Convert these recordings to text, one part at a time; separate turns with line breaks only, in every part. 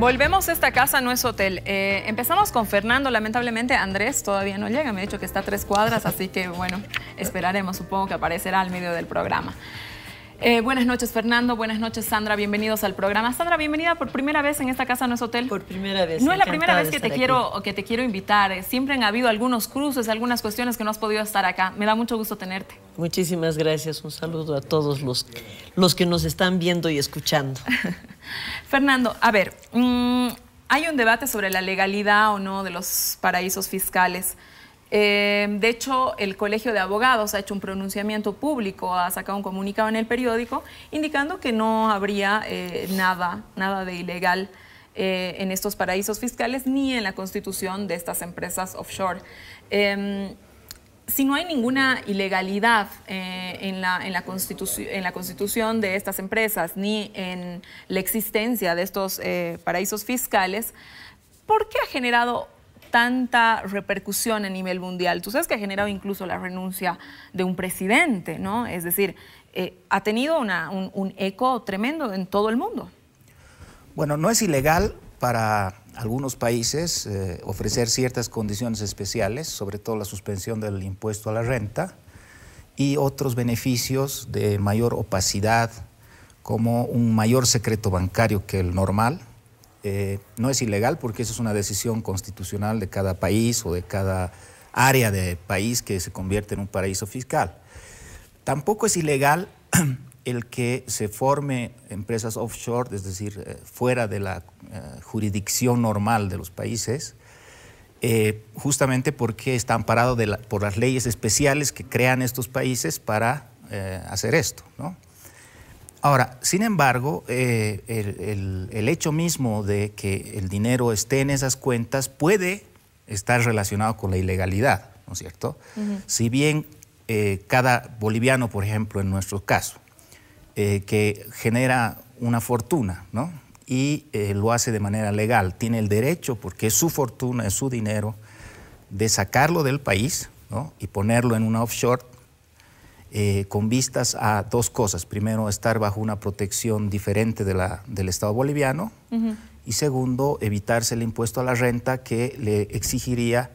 Volvemos a esta casa, no es hotel. Eh, empezamos con Fernando, lamentablemente Andrés todavía no llega, me ha dicho que está a tres cuadras, así que bueno, esperaremos, supongo que aparecerá al medio del programa. Eh, buenas noches, Fernando. Buenas noches, Sandra. Bienvenidos al programa. Sandra, bienvenida por primera vez en esta casa, no es hotel. Por primera vez. No es la primera vez que te, quiero, que te quiero invitar. Eh, siempre han habido algunos cruces, algunas cuestiones que no has podido estar acá. Me da mucho gusto tenerte.
Muchísimas gracias. Un saludo a todos los, los que nos están viendo y escuchando.
Fernando, a ver, mm, hay un debate sobre la legalidad o no de los paraísos fiscales. Eh, de hecho, el Colegio de Abogados ha hecho un pronunciamiento público, ha sacado un comunicado en el periódico indicando que no habría eh, nada, nada de ilegal eh, en estos paraísos fiscales ni en la constitución de estas empresas offshore. Em, si no hay ninguna ilegalidad en, la, constitución de estas empresas ni en la existencia de estos paraísos fiscales, ¿por qué ha generado tanta repercusión a nivel mundial. Tú sabes que ha generado incluso la renuncia de un presidente, ¿no? Es decir, eh, ha tenido un, eco tremendo en todo el mundo.
Bueno, no es ilegal para algunos países eh, ofrecer ciertas condiciones especiales, sobre todo la suspensión del impuesto a la renta y otros beneficios de mayor opacidad, como un mayor secreto bancario que el normal, eh, no es ilegal porque eso es una decisión constitucional de cada país o de cada área de país que se convierte en un paraíso fiscal. Tampoco es ilegal el que se forme empresas offshore, es decir, eh, fuera de la eh, jurisdicción normal de los países, justamente porque está amparado por las leyes especiales que crean estos países para hacer esto. ¿no? Ahora, sin embargo, eh, el, hecho mismo de que el dinero esté en esas cuentas puede estar relacionado con la ilegalidad, ¿no es cierto? Si bien eh, cada boliviano, por ejemplo, en nuestro caso, eh, que genera una fortuna, ¿no? Y lo hace de manera legal, tiene el derecho, porque es su fortuna, es su dinero, de sacarlo del país, Y ponerlo en una offshore eh, con vistas a dos cosas. Primero, estar bajo una protección diferente de la, del Estado boliviano y segundo, evitarse el impuesto a la renta que le exigiría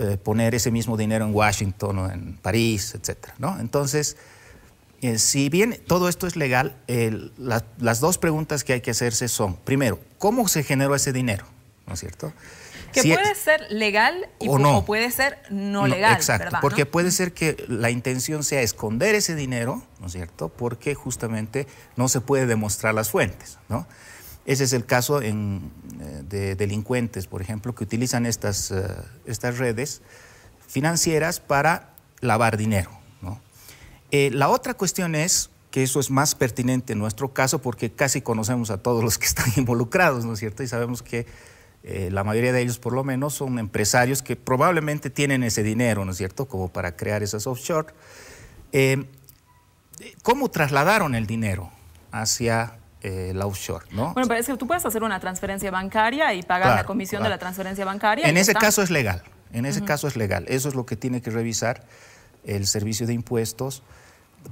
eh, poner ese mismo dinero en Washington o en París, etc. Entonces, eh, si bien todo esto es legal, las dos preguntas que hay que hacerse son, primero, ¿cómo se generó ese dinero? ¿No es cierto? Que puede
ser legal o, no. puede ser no, legal. Exacto, porque puede
ser que la intención sea esconder ese dinero, ¿no es cierto? Porque justamente no se puede demostrar las fuentes, ¿no? Ese es el caso eh, de delincuentes, por ejemplo, que utilizan estas, eh, estas redes financieras para lavar dinero. ¿no? Eh, la otra cuestión es que eso es más pertinente en nuestro caso porque casi conocemos a todos los que están involucrados, ¿no es cierto? Y sabemos que eh, la mayoría de ellos por lo menos son empresarios que probablemente tienen ese dinero, ¿no es cierto?, como para crear esas offshore. Eh, ¿Cómo trasladaron el dinero hacia eh, la offshore. Bueno,
parece que tú puedes hacer una transferencia bancaria y pagar la comisión de la transferencia bancaria. En ese caso es
legal, en ese caso es legal. Eso es lo que tiene que revisar el servicio de impuestos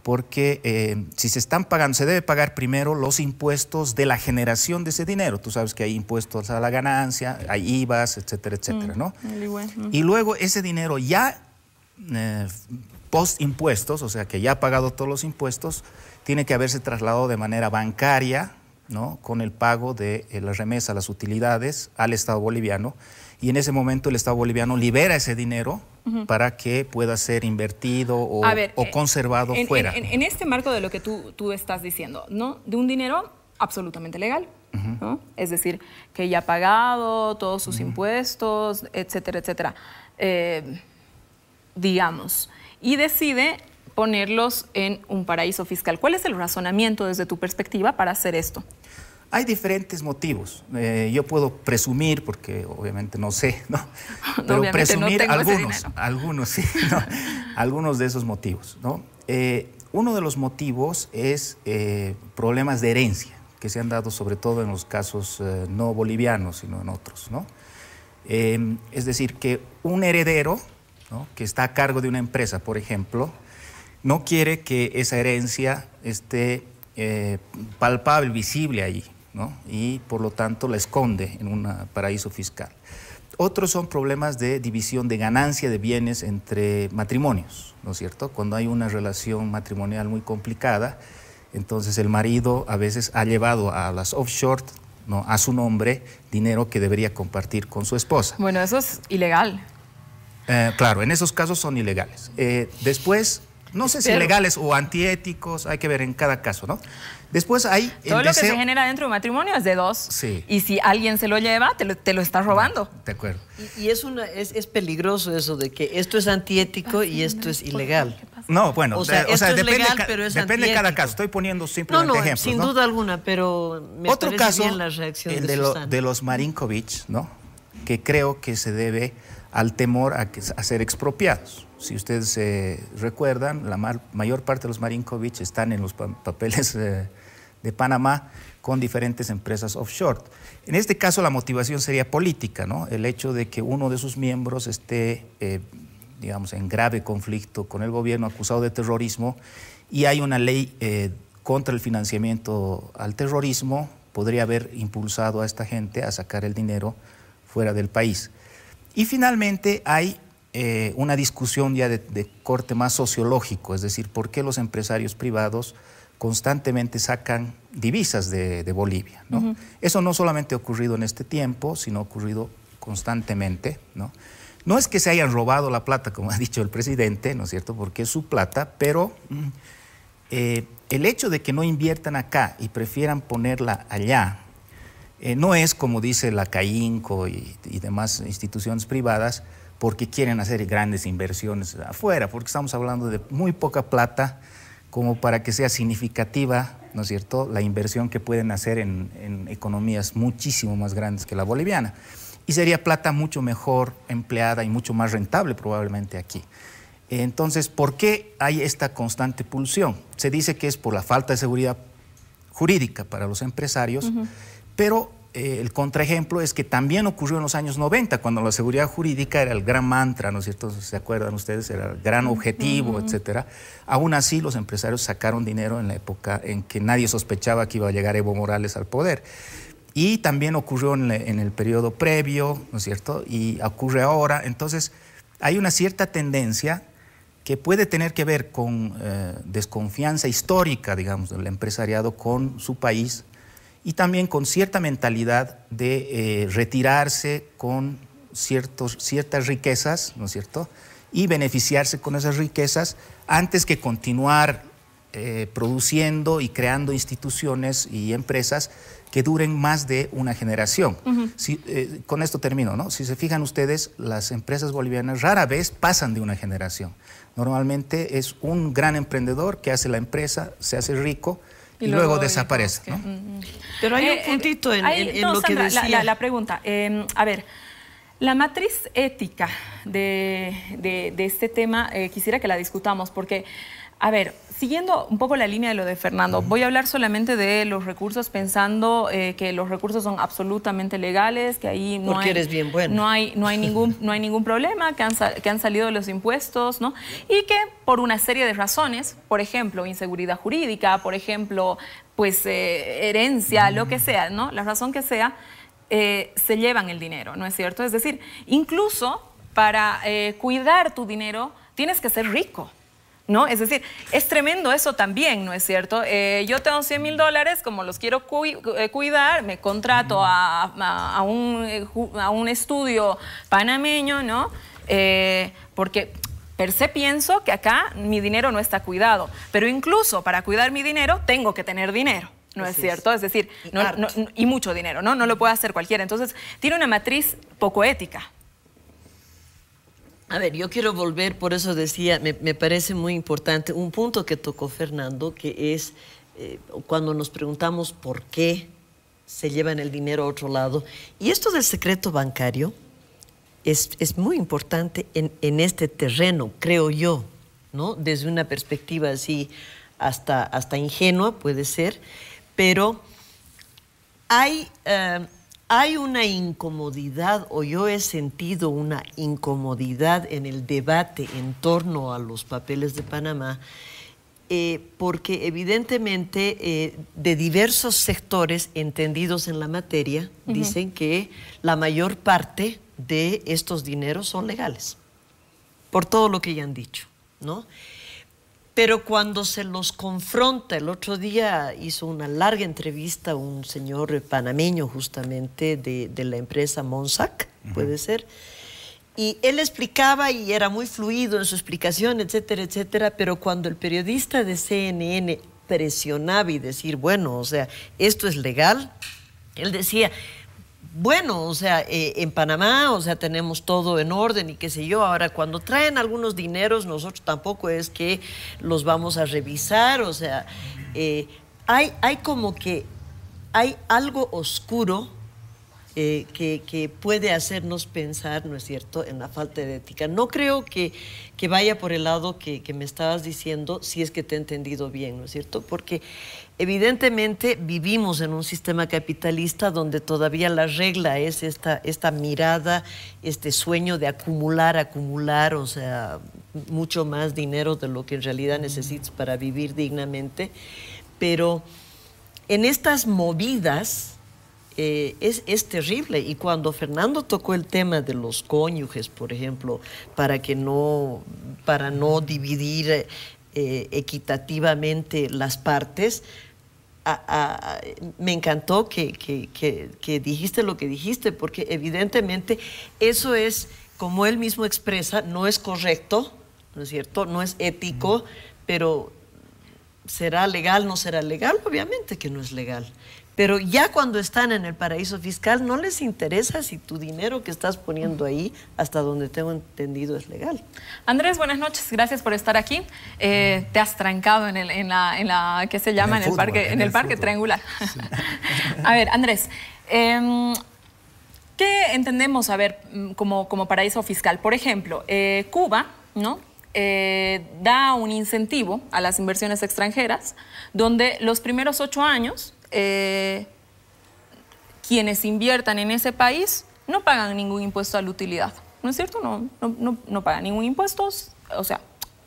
porque eh, si se están pagando, se debe pagar primero los impuestos de la generación de ese dinero. Tú sabes que hay impuestos a la ganancia, hay IVAs, etcétera, etcétera, mm, ¿no? Mm. Y luego ese dinero ya eh, post impuestos, o sea que ya ha pagado todos los impuestos, tiene que haberse trasladado de manera bancaria, ¿no? Con el pago de eh, la remesa, las utilidades al Estado boliviano. Y en ese momento el Estado boliviano libera ese dinero para que pueda ser invertido o, eh, conservado fuera. En,
este marco de lo que tú, estás diciendo, ¿no? De un dinero absolutamente legal, Es decir, que ya ha pagado todos sus impuestos, etcétera, etcétera. Eh, digamos, y decide ponerlos en un paraíso fiscal. ¿Cuál es el razonamiento desde tu perspectiva para hacer esto?
Hay diferentes motivos. Eh, yo puedo presumir, porque obviamente no sé, ¿no? Pero presumir algunos, algunos, sí, algunos de esos motivos, ¿no? Eh, uno de los motivos es eh, problemas de herencia que se han dado sobre todo en los casos no bolivianos, sino en otros, ¿no? es decir, que un heredero que está a cargo de una empresa, por ejemplo, no quiere que esa herencia esté palpable, visible ahí y por lo tanto la esconde en un paraíso fiscal. Otros son problemas de división de ganancia de bienes entre matrimonios, ¿no es cierto? Cuando hay una relación matrimonial muy complicada, entonces el marido a veces ha llevado a las offshore ¿no? a su nombre dinero que debería compartir con su esposa.
Bueno, eso es ilegal.
Eh, claro, en esos casos son ilegales. Eh, después, no sé si legales o antiéticos, hay que ver en cada caso, ¿no? Después hay... Todo lo que se
genera dentro de un matrimonio es de dos. Sí. Y si alguien se lo lleva, te lo, te está robando.
De acuerdo.
Y, es, es, peligroso eso de que esto es antiético y esto
es ilegal. No, bueno, o sea, depende, de cada caso. Estoy poniendo simplemente Sin duda
alguna, pero me Otro caso, el de, de
los Marinkovic, ¿no? Que creo que se debe al temor a ser expropiados. Si ustedes recuerdan, la mayor parte de los Marinkovic están en los papeles eh, de Panamá con diferentes empresas offshore. En este caso la motivación sería política, ¿no? El hecho de que uno de sus miembros esté, eh, digamos, en grave conflicto con el gobierno, acusado de terrorismo, y hay una ley eh, contra el financiamiento al terrorismo, podría haber impulsado a esta gente a sacar el dinero fuera del país. Y finalmente hay eh, una discusión ya de, corte más sociológico, es decir, por qué los empresarios privados constantemente sacan divisas de, Bolivia. Eso no solamente ha ocurrido en este tiempo, sino ha ocurrido constantemente. ¿no? es que se hayan robado la plata, como ha dicho el presidente, ¿no es cierto?, porque es su plata, pero mm, eh, el hecho de que no inviertan acá y prefieran ponerla allá, eh, no es como dice la CAINCO y demás instituciones privadas, porque quieren hacer grandes inversiones afuera, porque estamos hablando de muy poca plata como para que sea significativa, ¿no es cierto?, la inversión que pueden hacer en, economías muchísimo más grandes que la boliviana. Y sería plata mucho mejor empleada y mucho más rentable probablemente aquí. Entonces, ¿por qué hay esta constante pulsión? Se dice que es por la falta de seguridad jurídica para los empresarios, pero eh, el contraejemplo es que también ocurrió en los años 90, cuando la seguridad jurídica era el gran mantra, ¿no es cierto? se acuerdan ustedes, era el gran objetivo, etc. etcétera. Aún así, los empresarios sacaron dinero en la época en que nadie sospechaba que iba a llegar Evo Morales al poder. Y también ocurrió en, el periodo previo, ¿no es cierto? Y ocurre ahora. Entonces, hay una cierta tendencia que puede tener que ver con eh, desconfianza histórica, digamos, del empresariado con su país y también con cierta mentalidad de eh, retirarse con ciertos, ciertas riquezas, ¿no es cierto? Y beneficiarse con esas riquezas antes que continuar eh, produciendo y creando instituciones y empresas que duren más de una generación. Eh, con esto termino, ¿no? Si se fijan ustedes, las empresas bolivianas rara vez pasan de una generación. Normalmente es un gran emprendedor que hace la empresa, se hace rico, y, luego, desaparece. Mm, mm.
Pero hay eh, un puntito en, lo que decía. La, pregunta, em, a ver, la matriz ética de, este tema eh, quisiera que la discutamos porque, a ver, Siguiendo un poco la línea de lo de Fernando, voy a hablar solamente de los recursos pensando eh, que los recursos son absolutamente legales, que ahí no hay, bien no hay no hay ningún no hay ningún problema, que han, salido los impuestos, ¿no? Y que por una serie de razones, por ejemplo, inseguridad jurídica, por ejemplo, pues eh, herencia, lo que mm. sea, ¿no? La razón que sea, eh, se llevan el dinero, ¿no es cierto? Es decir, incluso para cuidar tu dinero tienes que ser rico. ¿no? Es decir, es tremendo eso también, ¿no es cierto? Eh, yo tengo 100 mil dólares, como los quiero eh, cuidar, me contrato eh, a, un, estudio panameño, ¿no? porque per se pienso que acá mi dinero no está cuidado, pero incluso para cuidar mi dinero tengo que tener dinero. ¿no es cierto? Es, decir, y, y mucho dinero, ¿no? No lo puede hacer cualquiera. Entonces, tiene una matriz poco ética,
a ver, yo quiero volver, por eso decía, me, parece muy importante un punto que tocó Fernando, que es eh, cuando nos preguntamos por qué se llevan el dinero a otro lado. Y esto del secreto bancario es, muy importante en, este terreno, creo yo, ¿no? Desde una perspectiva así hasta, hasta ingenua puede ser, pero hay... Eh, hay una incomodidad o yo he sentido una incomodidad en el debate en torno a los papeles de Panamá, eh, porque evidentemente eh, de diversos sectores entendidos en la materia dicen que la mayor parte de estos dineros son legales, por todo lo que ya han dicho, ¿no? Pero cuando se los confronta, el otro día hizo una larga entrevista un señor panameño justamente de, la empresa Monsac, puede ser, y él explicaba y era muy fluido en su explicación, etcétera, etcétera, pero cuando el periodista de CNN presionaba y decir, bueno, o sea, esto es legal, él decía, bueno, o sea, eh, en Panamá, o sea, tenemos todo en orden y qué sé yo. Ahora, cuando traen algunos dineros, nosotros tampoco es que los vamos a revisar, o sea, eh, hay, hay como que hay algo oscuro eh, que, puede hacernos pensar, ¿no es cierto?, en la falta de ética. No creo que, que vaya por el lado que, que me estabas diciendo, si es que te he entendido bien, ¿no es cierto? Porque Evidentemente vivimos en un sistema capitalista donde todavía la regla es esta, esta mirada, este sueño de acumular, acumular, o sea, mucho más dinero de lo que en realidad necesitas para vivir dignamente. Pero en estas movidas eh, es, es terrible y cuando Fernando tocó el tema de los cónyuges, por ejemplo, para que no, para no dividir eh, equitativamente las partes, me encantó que, dijiste lo que dijiste, porque evidentemente eso es, como él mismo expresa, no es correcto, ¿no es cierto? No es ético, pero será legal, no será legal, obviamente que no es legal pero ya cuando están en el paraíso fiscal no les interesa si tu dinero que estás poniendo ahí, hasta donde tengo entendido, es legal.
Andrés, buenas noches, gracias por estar aquí. Eh, te has trancado en, el, en, la, ¿qué se llama? En el, parque, en el, parque triangular. a ver, Andrés. Em, ¿Qué entendemos, a ver, mm, como, paraíso fiscal? Por ejemplo, eh, Cuba, ¿no? Eh, da un incentivo a las inversiones extranjeras, donde los primeros ocho años eh, quienes inviertan en ese país no pagan ningún impuesto a la utilidad. ¿No es cierto? No, no, no, no pagan ningún impuesto, o sea,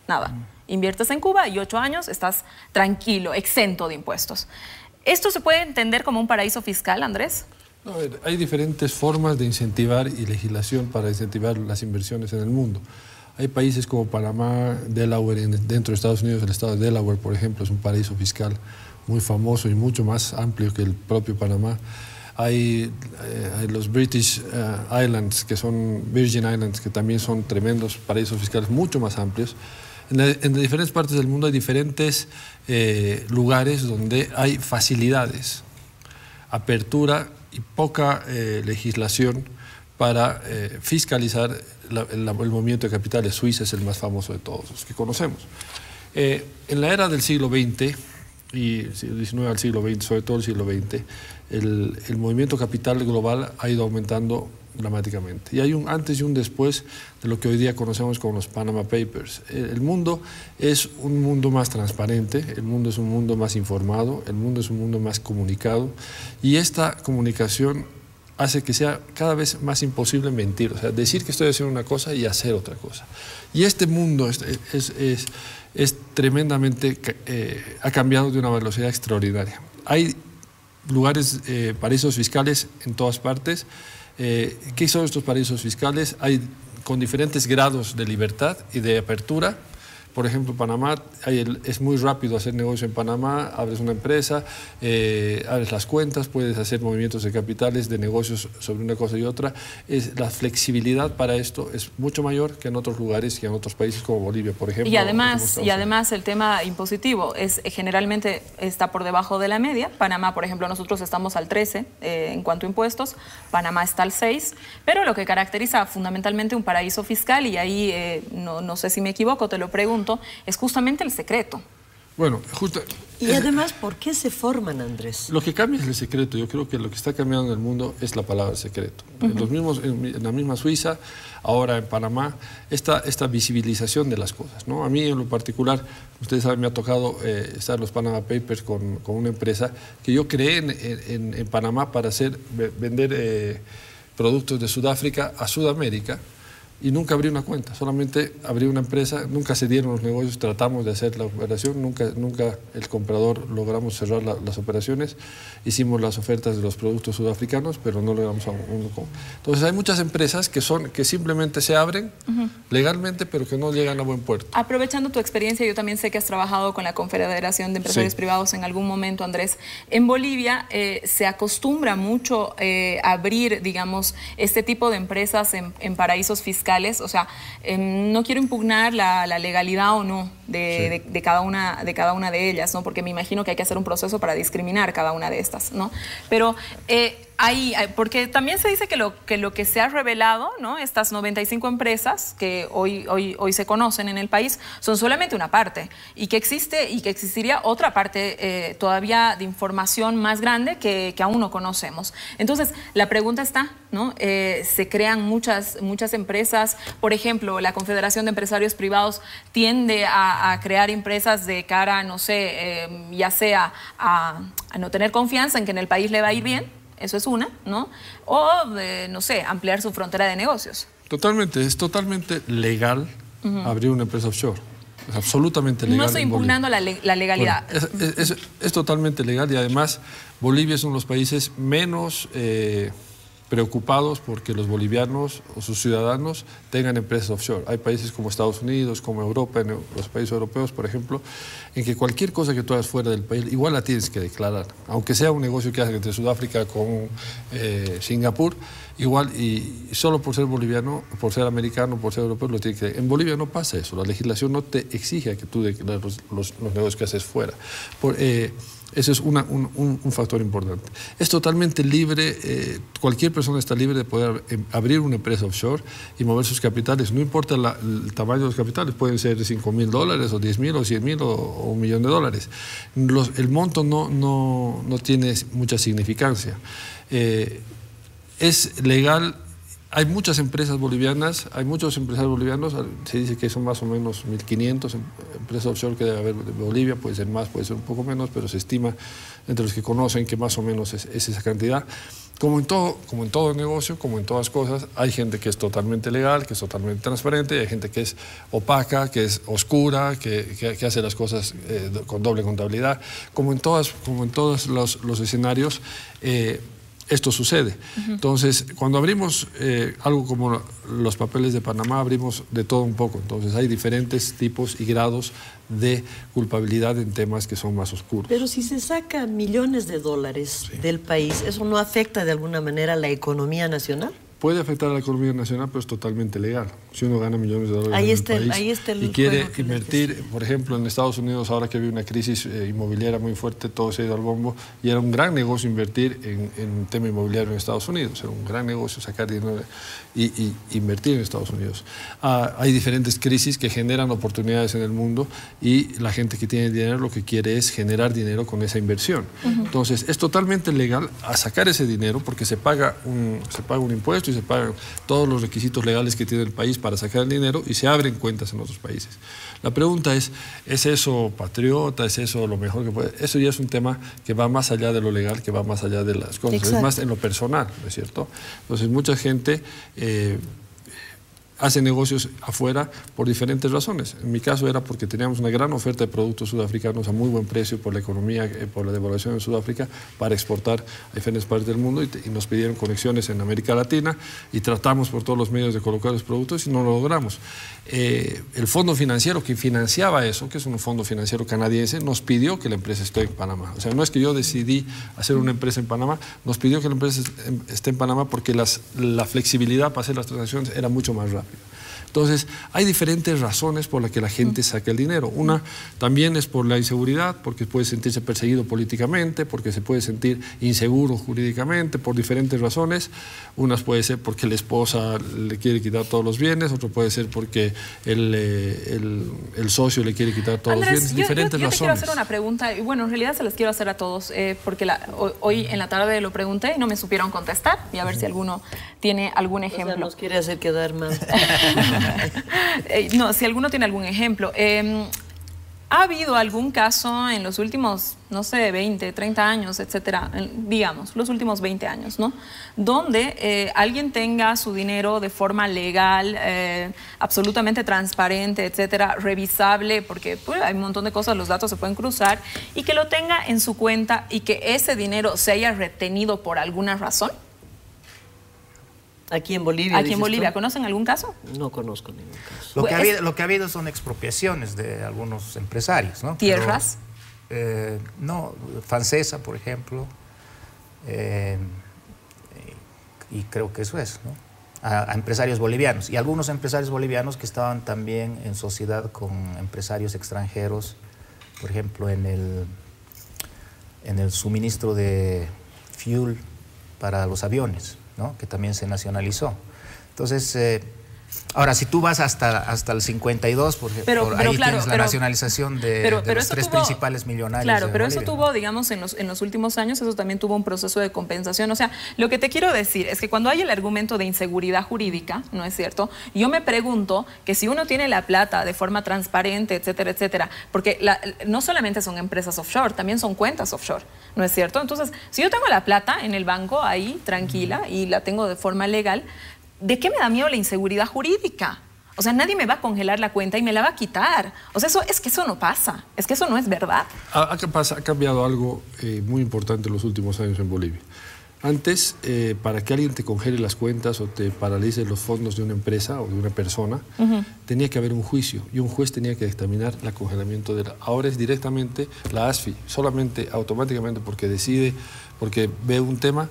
nada. Inviertes en Cuba y ocho años estás tranquilo, exento de impuestos. ¿Esto se puede entender como un paraíso fiscal, Andrés?
A ver, hay diferentes formas de incentivar y legislación para incentivar las inversiones en el mundo. Hay países como Panamá, Delaware, dentro de Estados Unidos, el estado de Delaware, por ejemplo, es un paraíso fiscal muy famoso y mucho más amplio que el propio Panamá. Hay, eh, los British eh, Islands, que son Virgin Islands, que también son tremendos paraísos fiscales mucho más amplios. En, diferentes partes del mundo hay diferentes eh, lugares donde hay facilidades, apertura y poca legislación para fiscalizar el movimiento de capitales. Suiza es el más famoso de todos los que conocemos. en la era del siglo XX, y siglo XIX al siglo XX, sobre todo el siglo XX, el, movimiento capital global ha ido aumentando dramáticamente. Y hay un antes y un después de lo que hoy día conocemos como los Panama Papers. el mundo es un mundo más transparente, el mundo es un mundo más informado, el mundo es un mundo más comunicado y esta comunicación hace que sea cada vez más imposible mentir, o sea, decir que estoy haciendo una cosa y hacer otra cosa. Y este mundo es, tremendamente, eh, ha cambiado de una velocidad extraordinaria. Hay lugares, eh, paraísos fiscales en todas partes. Eh, ¿Qué son estos paraísos fiscales? Hay con diferentes grados de libertad y de apertura, por ejemplo, Panamá es muy rápido hacer negocio en Panamá, abres una empresa, eh, abres las cuentas, puedes hacer movimientos de capitales, de negocios sobre una cosa y otra. la flexibilidad para esto es mucho mayor que en otros lugares que en otros países como Bolivia, por ejemplo. Y además, y
además el tema impositivo es generalmente está por debajo de la media. Panamá, por ejemplo, nosotros estamos al 13 eh, en cuanto a impuestos, Panamá está al 6, pero lo que caracteriza fundamentalmente un paraíso fiscal, y ahí eh, no, no sé si me equivoco, te lo pregunto, es justamente el secreto.
Bueno, justo...
Y además,
¿por qué se forman, Andrés?
Lo que cambia es el secreto. Yo creo que lo que está cambiando en el mundo es la palabra secreto. en, los mismos, en, la misma Suiza, ahora en Panamá, esta, esta visibilización de las cosas. ¿no? A mí en lo particular, ustedes saben, me ha tocado eh, estar en los Panama Papers con, una empresa que yo creé en, Panamá para hacer, vender eh, productos de Sudáfrica a Sudamérica y nunca abrí una cuenta, solamente abrí una empresa, nunca se dieron los negocios, tratamos de hacer la operación, nunca, nunca el comprador logramos cerrar las operaciones, hicimos las ofertas de los productos sudafricanos, pero no logramos a uno. Entonces hay muchas empresas que, son, que simplemente se abren legalmente, pero que no llegan a buen puerto.
Aprovechando tu experiencia, yo también sé que has trabajado con la Confederación de Empresarios Privados en algún momento, Andrés. En Bolivia eh, se acostumbra mucho eh, abrir, digamos, este tipo de empresas en, en paraísos fiscales o sea, em, no quiero impugnar la, legalidad o no de, cada una, de cada una de ellas, ¿no? Porque me imagino que hay que hacer un proceso para discriminar cada una de estas, ¿no? Pero... Eh, eh, porque también se dice que lo, que se ha revelado, estas 95 empresas que hoy, hoy, hoy se conocen en el país, son solamente una parte y que existe y que existiría otra parte eh, todavía de información más grande que, aún no conocemos. Entonces, la pregunta está, eh, se crean muchas, muchas empresas, por ejemplo, la Confederación de Empresarios Privados tiende a, crear empresas de cara, no sé, ya sea a no tener confianza en que en el país le va a ir bien, eso es una, ¿no? O, eh, no sé, ampliar su frontera de negocios.
Totalmente, es totalmente legal abrir una empresa offshore. Es absolutamente legal. No estoy impugnando
la, legalidad.
es, totalmente legal y además Bolivia es uno de los países menos... Eh, preocupados porque los bolivianos o sus ciudadanos tengan empresas offshore. Hay países como Estados Unidos, como Europa, en los países europeos, por ejemplo, en que cualquier cosa que tú hagas fuera del país, igual la tienes que declarar. Aunque sea un negocio que hagas entre Sudáfrica con eh, Singapur, igual, y solo por ser boliviano, por ser americano, por ser europeo, lo tienes que En Bolivia no pasa eso, la legislación no te exige que tú declares los, los, negocios que haces fuera. Eh, ese es un, un, factor importante. Es totalmente libre, eh, cualquier persona está libre de poder em, abrir una empresa offshore y mover sus capitales, no importa el tamaño de los capitales, pueden ser 5 mil dólares o 10 mil o 100 mil o, un millón de dólares. el monto no, no, no, tiene mucha significancia. Eh, es legal hay muchas empresas bolivianas, hay muchos empresarios bolivianos, se dice que son más o menos 1.500 em, empresas offshore que debe haber en Bolivia, puede ser más, puede ser un poco menos, pero se estima entre los que conocen que más o menos es, esa cantidad. Como en, todo, como en todo negocio, como en todas cosas, hay gente que es totalmente legal, que es totalmente transparente, hay gente que es opaca, que es oscura, que, hace las cosas eh, con doble contabilidad. Como en, todas, como en todos los, escenarios, eh, esto sucede. Entonces, cuando abrimos eh, algo como los papeles de Panamá, abrimos de todo un poco. Entonces, hay diferentes tipos y grados de culpabilidad en temas que son más oscuros.
Pero si se saca millones de dólares del país, ¿eso no afecta de alguna manera la economía nacional?
Puede afectar a la economía nacional, pero es totalmente legal si uno gana millones de dólares el, país y quiere invertir, por ejemplo, en Estados Unidos, ahora que había una crisis eh, inmobiliaria muy fuerte, todo se ha ido al bombo, y era un gran negocio invertir en, un tema inmobiliario en Estados Unidos, era un gran negocio sacar dinero y, invertir en Estados Unidos. Ah, hay diferentes crisis que generan oportunidades en el mundo y la gente que tiene dinero lo que quiere es generar dinero con esa inversión. Entonces, es totalmente legal sacar ese dinero porque se paga, un, se paga un impuesto y se pagan todos los requisitos legales que tiene el país para sacar el dinero y se abren cuentas en otros países. La pregunta es, ¿es eso patriota? ¿Es eso lo mejor que puede? Eso ya es un tema que va más allá de lo legal, que va más allá de las cosas, es más en lo personal, ¿no es cierto? Entonces mucha gente... Eh, Hace negocios afuera por diferentes razones. En mi caso era porque teníamos una gran oferta de productos sudafricanos a muy buen precio por la economía, eh, por la devaluación en Sudáfrica, para exportar a diferentes partes del mundo y, nos pidieron conexiones en América Latina y tratamos por todos los medios de colocar los productos y no lo logramos. Eh, el fondo financiero que financiaba eso, que es un fondo financiero canadiense, nos pidió que la empresa esté en Panamá. O sea, no es que yo decidí hacer una empresa en Panamá, nos pidió que la empresa em, esté en Panamá porque las, la flexibilidad para hacer las transacciones era mucho más rápida. Entonces, hay diferentes razones por las que la gente saca el dinero. Una también es por la inseguridad, porque puede sentirse perseguido políticamente, porque se puede sentir inseguro jurídicamente, por diferentes razones. Unas puede ser porque la esposa le quiere quitar todos los bienes, otro puede ser porque el, eh, socio le quiere quitar todos los bienes, diferentes razones. yo te quiero hacer una
pregunta, y bueno, en realidad se las quiero hacer a todos, eh, porque la, hoy en la tarde lo pregunté y no me supieron contestar, y a ver si alguno tiene algún ejemplo. O nos quiere hacer quedar mal. Eh, no, si alguno tiene algún ejemplo. Em, ¿Ha habido algún caso en los últimos, no sé, 20, 30 años, etcétera, digamos, los últimos 20 años, ¿no? Donde eh, alguien tenga su dinero de forma legal, eh, absolutamente transparente, etcétera, revisable, porque pues, hay un montón de cosas, los datos se pueden cruzar, y que lo tenga en su cuenta y que ese dinero se haya retenido por alguna razón?
Aquí en Bolivia. Aquí en Bolivia.
¿Conocen algún caso?
No conozco ningún caso. Pues lo, que, ha habido, son expropiaciones de algunos empresarios, ¿no? ¿Tierras? Eh, no, francesa, por ejemplo. Eh, y creo que eso es, ¿no? A, empresarios bolivianos. Y algunos empresarios bolivianos que estaban también en sociedad con empresarios extranjeros, por ejemplo, en el, en el suministro de fuel para los aviones. ¿no? que también se nacionalizó. Entonces, eh, Ahora, si tú vas hasta, hasta el 52, porque por ahí tienes la nacionalización de, los tres principales millonarios. Claro, pero eso tuvo,
digamos, en los, en los últimos años, eso también tuvo un proceso de compensación. O sea, lo que te quiero decir es que cuando hay el argumento de inseguridad jurídica, ¿no es cierto? Yo me pregunto que si uno tiene la plata de forma transparente, etcétera, etcétera, porque no solamente son empresas offshore, también son cuentas offshore, ¿no es cierto? Entonces, si yo tengo la plata en el banco ahí, tranquila, y la tengo de forma legal, ¿de qué me da miedo la inseguridad jurídica? O sea, nadie me va a congelar la cuenta y me la va a quitar. O sea, eso, es que eso no pasa, es que eso no es verdad.
Ha, cambiado algo eh, muy importante en los últimos años en Bolivia. Antes, eh, para que alguien te congele las cuentas o te paralice los fondos de una empresa o de una persona, tenía que haber un juicio y un juez tenía que determinar el congelamiento de la... Ahora es directamente la ASFI, solamente automáticamente porque decide, porque ve un tema,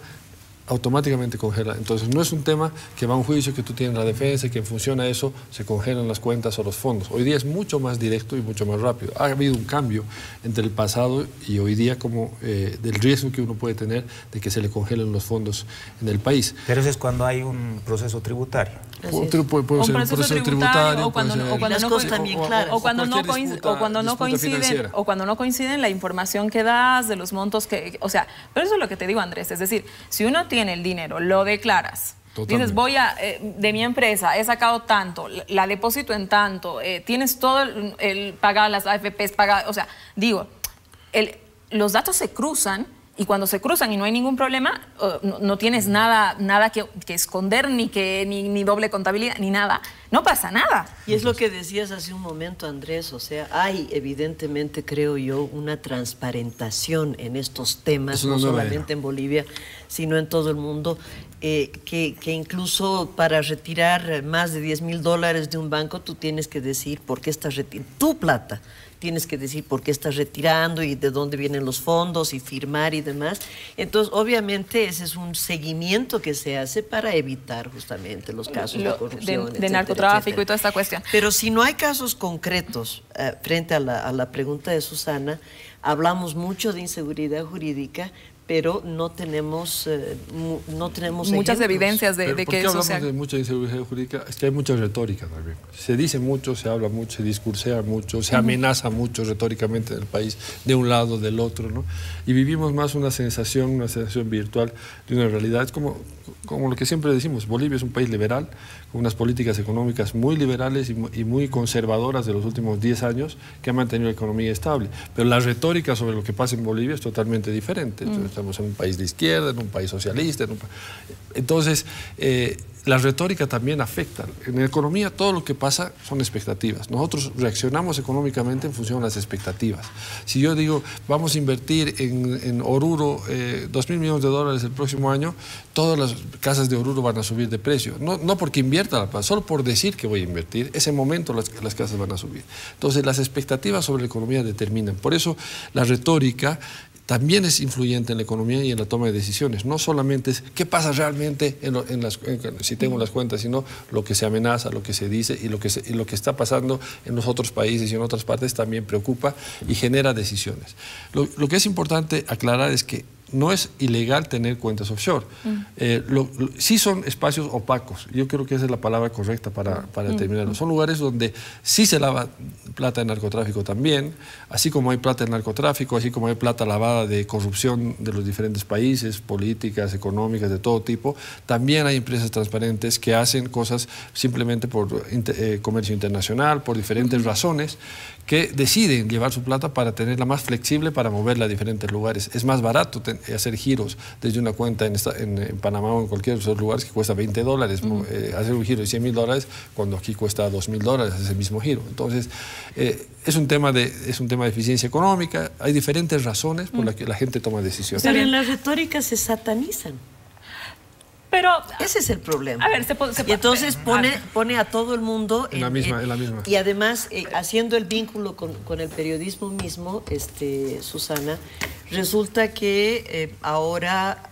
automáticamente congela. Entonces no es un tema que va a un juicio, que tú tienes la defensa, que en función a eso se congelan las cuentas o los fondos. Hoy día es mucho más directo y mucho más rápido. Ha habido un cambio entre el pasado y hoy día como eh, del riesgo que uno puede tener de que se le congelen los fondos en el país. Pero eso es cuando hay un proceso tributario. Puede, ser un proceso, tributario, o cuando, no, coinciden,
o cuando no coinciden la información que das de los montos que, o sea, pero eso es lo que te digo Andrés, es decir, si uno tiene el dinero, lo declaras. Dices, voy a, eh, de mi empresa, he sacado tanto, la, depósito en tanto, eh, tienes todo el, pagado, las AFPs pagadas, o sea, digo, el, los datos se cruzan y cuando se cruzan y no hay ningún problema, no, tienes nada, nada que, que esconder, ni, que, ni, doble contabilidad, ni nada, no pasa nada. Y es lo que
decías hace un momento, Andrés, o sea, hay evidentemente, creo yo, una transparentación en estos temas, no, solamente en Bolivia, sino en todo el mundo, eh, que, incluso para retirar más de 10 mil dólares de un banco, tú tienes que decir por qué estás retirando tu plata, tienes que decir por qué estás retirando y de dónde vienen los fondos y firmar y demás. Entonces, obviamente, ese es un seguimiento que se hace para evitar justamente los casos de corrupción. narcotráfico y toda esta cuestión. Pero si no hay casos concretos eh, frente a la pregunta de Susana, hablamos mucho de inseguridad jurídica, pero no tenemos, eh, no tenemos muchas evidencias de, de ¿por que qué hablamos de
mucha inseguridad jurídica? Es que hay mucha retórica también. Se dice mucho, se habla mucho, se discursea mucho, se amenaza mucho retóricamente del país, de un lado, del otro, ¿no? Y vivimos más una sensación, una sensación virtual de una realidad. Es como, como lo que siempre decimos, Bolivia es un país liberal unas políticas económicas muy liberales y muy conservadoras de los últimos 10 años que han mantenido la economía estable. Pero la retórica sobre lo que pasa en Bolivia es totalmente diferente. Mm. estamos en un país de izquierda, en un país socialista. Entonces, eh, la retórica también afecta. En la economía todo lo que pasa son expectativas. Nosotros reaccionamos económicamente en función de las expectativas. Si yo digo, vamos a invertir en, Oruro eh, 2 mil millones de dólares el próximo año, todas las casas de Oruro van a subir de precio. No, no porque invierta, solo por decir que voy a invertir, ese momento las, las casas van a subir. Entonces las expectativas sobre la economía determinan. Por eso la retórica también es influyente en la economía y en la toma de decisiones. No solamente es qué pasa realmente en las, si tengo las cuentas, sino lo que se amenaza, lo que se dice y lo que, lo que está pasando en los otros países y en otras partes también preocupa y genera decisiones. Lo, lo que es importante aclarar es que no es ilegal tener cuentas offshore. Mm. Eh, sí son espacios opacos, yo creo que esa es la palabra correcta para, para mm. Son lugares donde sí se lava plata de narcotráfico también, así como hay plata de narcotráfico, así como hay plata lavada de corrupción de los diferentes países, políticas, económicas, de todo tipo, también hay empresas transparentes que hacen cosas simplemente por eh, comercio internacional, por diferentes razones que deciden llevar su plata para tenerla más flexible para moverla a diferentes lugares. Es más barato hacer giros desde una cuenta en, Panamá o en cualquier otro lugar que cuesta 20 dólares, eh, hacer un giro de 100 mil dólares cuando aquí cuesta 2 mil dólares el mismo giro. Entonces, eh, es, un tema de, es un tema de eficiencia económica, hay diferentes razones por las que la gente toma decisiones. Pero en
la
retórica se satanizan. Ese es el problema. Y entonces pone, a pone a todo el mundo. En, la misma, en, la misma. Y además, eh, haciendo el vínculo con, el periodismo mismo, este, Susana, resulta que eh, ahora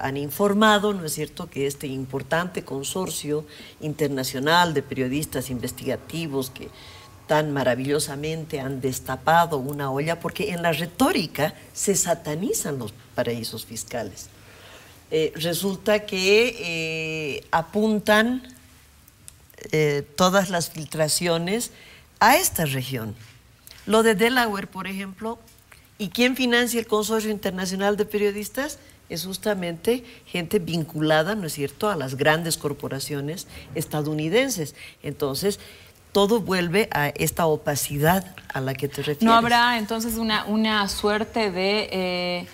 han informado, ¿no es cierto?, que este importante consorcio internacional de periodistas investigativos que tan maravillosamente han destapado una olla, porque en la retórica se satanizan los paraísos fiscales. Eh, resulta que eh, apuntan eh, todas las filtraciones a esta región. Lo de Delaware, por ejemplo, y quién financia el Consorcio Internacional de Periodistas es justamente gente vinculada, ¿no es cierto?, a las grandes corporaciones estadounidenses. Entonces, todo vuelve a esta opacidad a la que te refieres. ¿No habrá
entonces una, una suerte de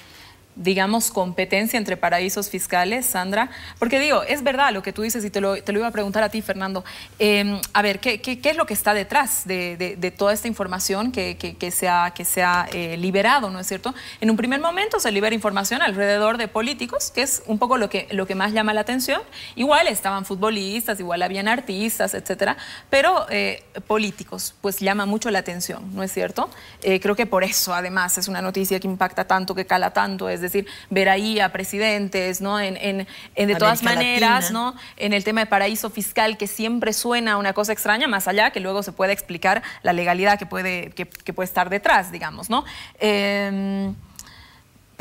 digamos, competencia entre paraísos fiscales, Sandra? Porque digo, es verdad lo que tú dices y te lo, te lo iba a preguntar a ti, Fernando. Em, a ver, ¿qué, ¿qué, qué, es lo que está detrás de, de, de toda esta información que, que, que se ha, que eh, liberado, ¿no es cierto? En un primer momento se libera información alrededor de políticos, que es un poco lo que, lo que más llama la atención. Igual estaban futbolistas, igual habían artistas, etcétera, pero eh, políticos, pues llama mucho la atención, ¿no es cierto? Eh, creo que por eso, además, es una noticia que impacta tanto, que cala tanto, es es decir, ver ahí a presidentes, ¿no? En, de todas maneras, ¿no? En el tema de paraíso fiscal, que siempre suena una cosa extraña, más allá que luego se puede explicar la legalidad que puede, que, puede estar detrás, digamos, ¿no? Em,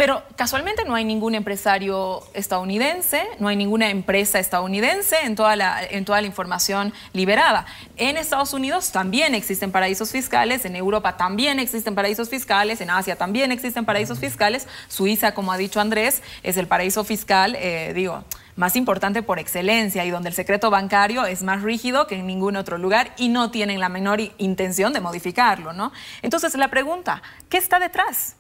pero casualmente no hay ningún empresario estadounidense, no hay ninguna empresa estadounidense en toda la, información liberada. En Estados Unidos también existen paraísos fiscales, en Europa también existen paraísos fiscales, en Asia también existen paraísos fiscales. Suiza, como ha dicho Andrés, es el paraíso fiscal, eh, digo, más importante por excelencia y donde el secreto bancario es más rígido que en ningún otro lugar y no tienen la menor intención de modificarlo, ¿no? Entonces la pregunta, ¿qué está detrás?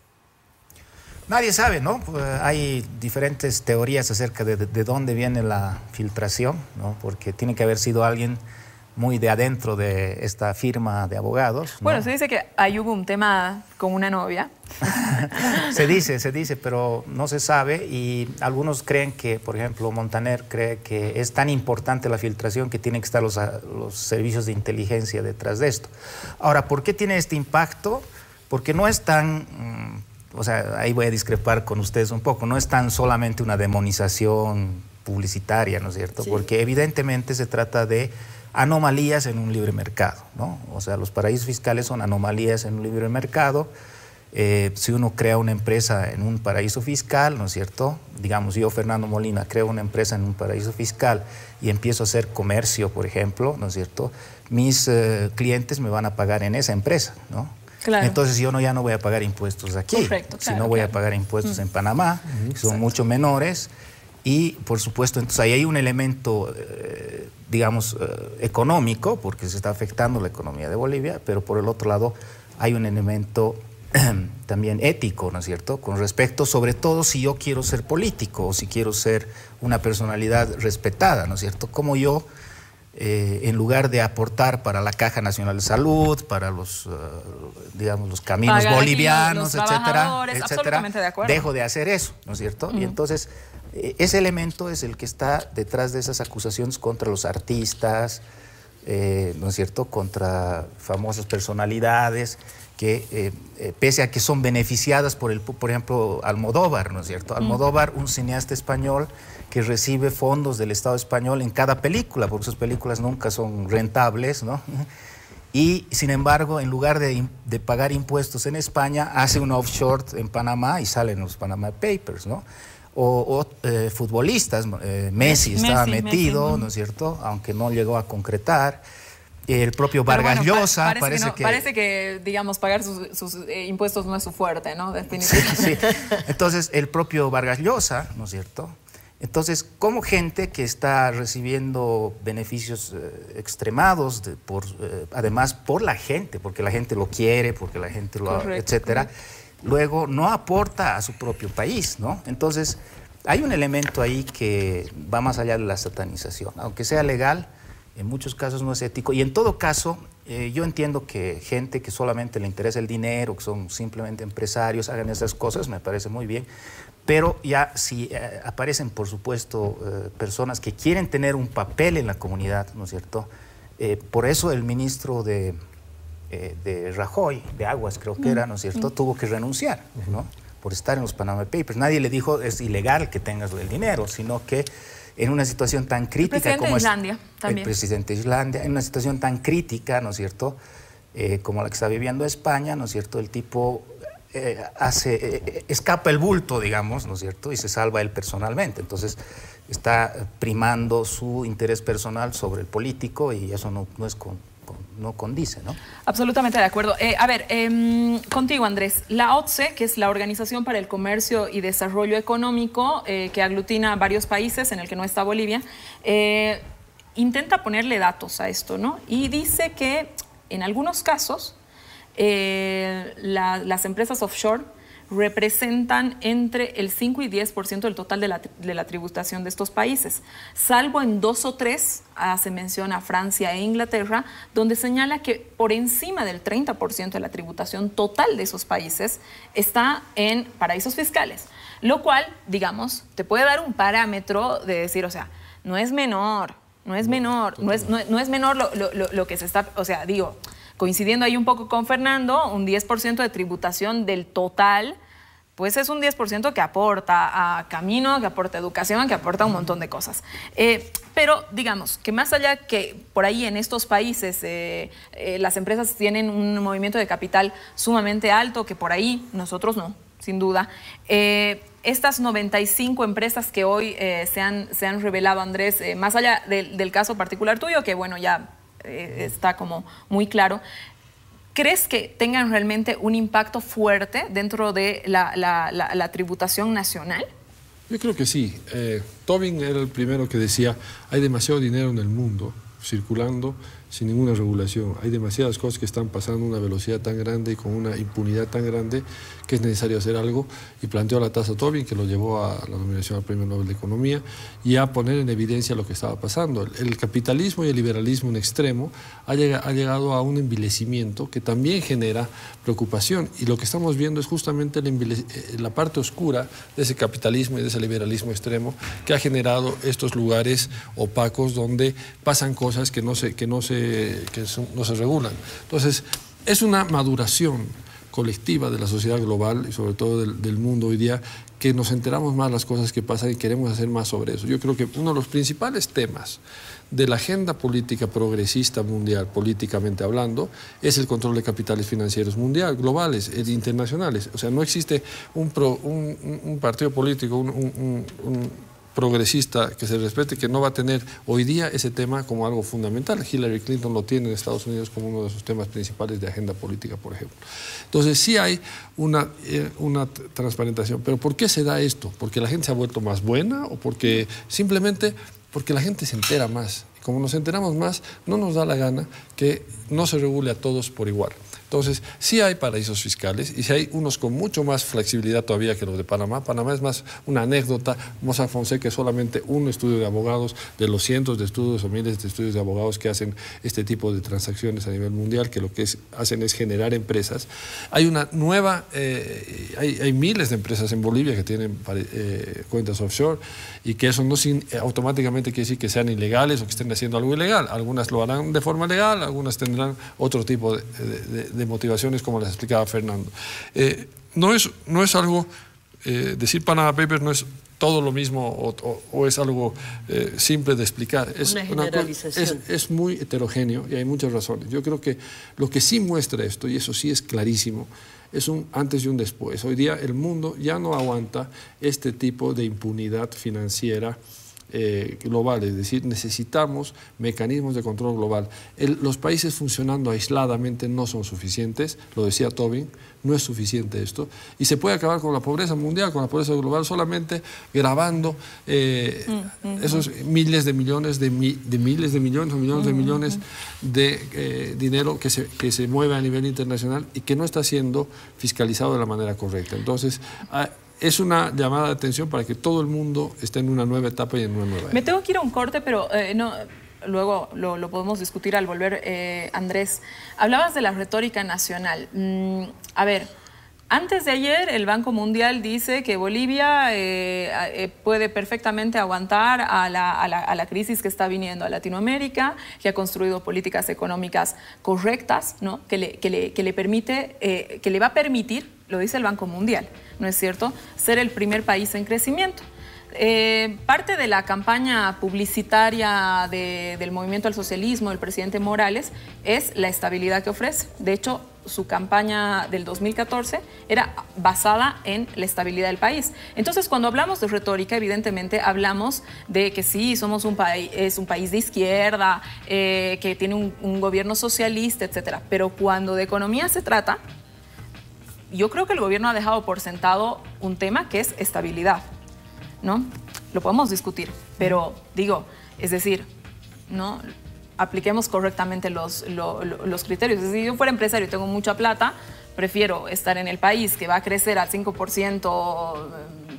Nadie sabe, ¿no? Pues, hay diferentes teorías acerca de, dónde viene la filtración, ¿no? Porque tiene que haber sido alguien muy de adentro de esta firma de abogados. Bueno, se
dice que hay hubo un tema con una novia.
se dice, se dice, pero no se sabe y algunos creen que, por ejemplo, Montaner cree que es tan importante la filtración que tienen que estar los, los servicios de inteligencia detrás de esto. Ahora, ¿por qué tiene este impacto? Porque no es tan mm, o sea, ahí voy a discrepar con ustedes un poco, no es tan solamente una demonización publicitaria, ¿no es cierto? Porque evidentemente se trata de anomalías en un libre mercado, ¿no? O sea, los paraísos fiscales son anomalías en un libre mercado. Eh, si uno crea una empresa en un paraíso fiscal, ¿no es cierto? Digamos, yo, Fernando Molina, creo una empresa en un paraíso fiscal y empiezo a hacer comercio, por ejemplo, ¿no es cierto? Mis eh, clientes me van a pagar en esa empresa, ¿no? Entonces yo no, ya no voy a pagar impuestos aquí, si sino voy a pagar impuestos en Panamá, son mucho menores. Y por supuesto, entonces ahí hay un elemento, eh, digamos, eh, económico, porque se está afectando la economía de Bolivia, pero por el otro lado hay un elemento también ético, ¿no es cierto? Con respecto, sobre todo, si yo quiero ser político o si quiero ser una personalidad respetada, ¿no es cierto? Como yo eh, en lugar de aportar para la Caja Nacional de Salud, para los, eh, digamos, los caminos bolivianos, etcétera, etcétera, de dejo de hacer eso, ¿no es cierto? Y entonces eh, ese elemento es el que está detrás de esas acusaciones contra los artistas, ¿no es cierto?, contra famosas personalidades que, pese a que son beneficiadas por, el, por ejemplo, Almodóvar, ¿no es cierto? Almodóvar, un cineasta español que recibe fondos del Estado español en cada película, porque sus películas nunca son rentables, ¿no? Y sin embargo, en lugar de, pagar impuestos en España, hace un offshore en Panamá y salen los Panama Papers, ¿no? o, eh, futbolistas, eh, Messi, estaba metido, ¿no es cierto? Aunque no llegó a concretar. El propio Vargas Llosa parece, que parece,
que, digamos, pagar sus, eh, impuestos no es su fuerte, ¿no? Entonces,
el propio Vargas Llosa, ¿no es cierto? Entonces, como gente que está recibiendo beneficios eh, extremados, eh, además por la gente, porque la gente lo quiere, porque la gente lo, etcétera, luego no aporta a su propio país, ¿no? Entonces, hay un elemento ahí que va más allá de la satanización, aunque sea legal, en muchos casos no es ético y en todo caso eh, yo entiendo que gente que solamente le interesa el dinero, que son simplemente empresarios, hagan esas cosas, me parece muy bien, pero ya si eh, aparecen, por supuesto, eh, personas que quieren tener un papel en la comunidad, ¿no es cierto? Eh, por eso el ministro de, Rajoy, de Aguas creo que era, ¿no es cierto?, mm, tuvo que renunciar, ¿no? Por estar en los Panama Papers. Nadie le dijo es ilegal que tengas el dinero, sino que en una situación tan crítica el Islandia, también. el presidente Islandia, en una situación tan crítica, ¿no es cierto?, como la que está viviendo España, ¿no es cierto?, el tipo eh, hace, eh, eh, escapa el bulto, digamos, ¿no es cierto? Y se salva él personalmente. Entonces está primando su interés personal sobre el político y eso no, es no condice, ¿no?
Absolutamente de acuerdo. a ver, em, contigo Andrés, la OTSE, que es la Organización para el Comercio y Desarrollo Económico, que aglutina varios países, en el que no está Bolivia, intenta ponerle datos a esto, ¿no? Y dice que en algunos casos eh, las empresas offshore representan entre el 5 y 10% del total de la, tributación de estos países, salvo en dos o tres, ah, se menciona Francia e Inglaterra, donde señala que por encima del 30% de la tributación total de esos países está en paraísos fiscales, lo cual, digamos, te puede dar un parámetro de decir, o sea, no es menor, no es menor, no es, no es menor lo, lo, lo que se está, o sea, digo, coincidiendo ahí un poco con Fernando, un 10% de tributación del total, pues es un 10% que aporta a camino, que aporta educación, que aporta un montón de cosas. Eh, pero digamos que más allá que por ahí en estos países eh, eh, las empresas tienen un movimiento de capital sumamente alto, que por ahí nosotros no, sin duda. estas 95 empresas que hoy se han, se, han, revelado, Andrés, más allá del caso particular tuyo, que bueno, ya eh, está como muy claro. ¿Crees que tengan realmente un impacto fuerte dentro de la, tributación nacional?
Yo creo que sí. Eh, Tobin era el primero que decía, hay demasiado dinero en el mundo circulando sin ninguna regulación. Hay demasiadas cosas que están pasando a una velocidad tan grande y con una impunidad tan grande que es necesario hacer algo. Y planteó la tasa Tobin, que lo llevó a la nominación al Premio Nobel de Economía, y a poner en evidencia lo que estaba pasando. El, capitalismo y el liberalismo en extremo ha llegado, ha llegado a un envilecimiento que también genera preocupación. Y lo que estamos viendo es justamente eh, la parte oscura de ese capitalismo y de ese liberalismo extremo que ha generado estos lugares opacos donde pasan cosas que no se, que no se que no se regulan. Entonces, es una maduración colectiva de la sociedad global y sobre todo del, mundo hoy día que nos enteramos más las cosas que pasan y queremos hacer más sobre eso. Yo creo que uno de los principales temas de la agenda política progresista mundial, políticamente hablando, es el control de capitales financieros mundial, globales, e internacionales. O sea, no existe un, partido político, un progresista que se respete, que no va a tener hoy día ese tema como algo fundamental. Hillary Clinton lo tiene en Estados Unidos como uno de sus temas principales de agenda política, por ejemplo. Entonces sí hay una, eh, una transparentación, pero ¿por qué se da esto? ¿Porque la gente se ha vuelto más buena o porque simplemente porque la gente se entera más? Como nos enteramos más, no nos da la gana que no se regule a todos por igual. Entonces, sí hay paraísos fiscales y sí hay unos con mucho más flexibilidad todavía que los de Panamá. Panamá es más una anécdota. Mosa Fonseca es solamente un estudio de abogados de los cientos de estudios o miles de estudios de abogados que hacen este tipo de transacciones a nivel mundial, que lo que hacen es generar empresas. Hay una nueva, eh, hay, miles de empresas en Bolivia que tienen eh, cuentas offshore y que eso no sin, eh, automáticamente quiere decir que sean ilegales o que estén haciendo algo ilegal. Algunas lo harán de forma legal, algunas tendrán otro tipo de de motivaciones como las explicaba Fernando. Eh, no, es, no es algo, eh, decir Panama Papers no es todo lo mismo o, es algo eh, simple de explicar. Es, una generalización. es, es, muy heterogéneo y hay muchas razones. Yo creo que lo que sí muestra esto, y eso sí es clarísimo, es un antes y un después. Hoy día el mundo ya no aguanta este tipo de impunidad financiera eh, global, es decir, necesitamos mecanismos de control global. los países funcionando aisladamente no son suficientes, lo decía Tobin, no es suficiente esto, y se puede acabar con la pobreza mundial, con la pobreza global, solamente grabando eh, mm, mm, esos mm. miles de millones de, miles de millones o millones de millones de eh, dinero que se, que se mueve a nivel internacional y que no está siendo fiscalizado de la manera correcta. Entonces, ah, es una llamada de atención para que todo el mundo esté en una nueva etapa y en una nueva. Era. Me
tengo que ir a un corte, pero eh, luego lo, podemos discutir al volver. Eh, Andrés, hablabas de la retórica nacional. Mm, a ver, antes de ayer el Banco Mundial dice que Bolivia eh, puede perfectamente aguantar a la, crisis que está viniendo a Latinoamérica, que ha construido políticas económicas correctas, ¿no? permite, que le va a permitir lo dice el Banco Mundial, ¿no es cierto? Ser el primer país en crecimiento. Eh, parte de la campaña publicitaria del movimiento al socialismo del presidente Morales es la estabilidad que ofrece. De hecho, su campaña del 2014 era basada en la estabilidad del país. Entonces, cuando hablamos de retórica, evidentemente hablamos de que sí, somos un país, es un país de izquierda, eh, que tiene un, un gobierno socialista, etcétera. Pero cuando de economía se trata, yo creo que el gobierno ha dejado por sentado un tema que es estabilidad, ¿no? Lo podemos discutir, pero digo, es decir, ¿no? apliquemos correctamente los, criterios. Si yo fuera empresario y tengo mucha plata, prefiero estar en el país que va a crecer al 5%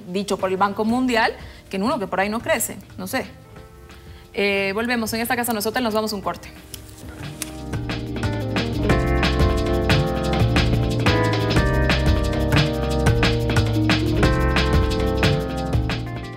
mm, dicho por el Banco Mundial que en uno que por ahí no crece, no sé. Eh, volvemos, en esta casa nosotros nos vamos un corte.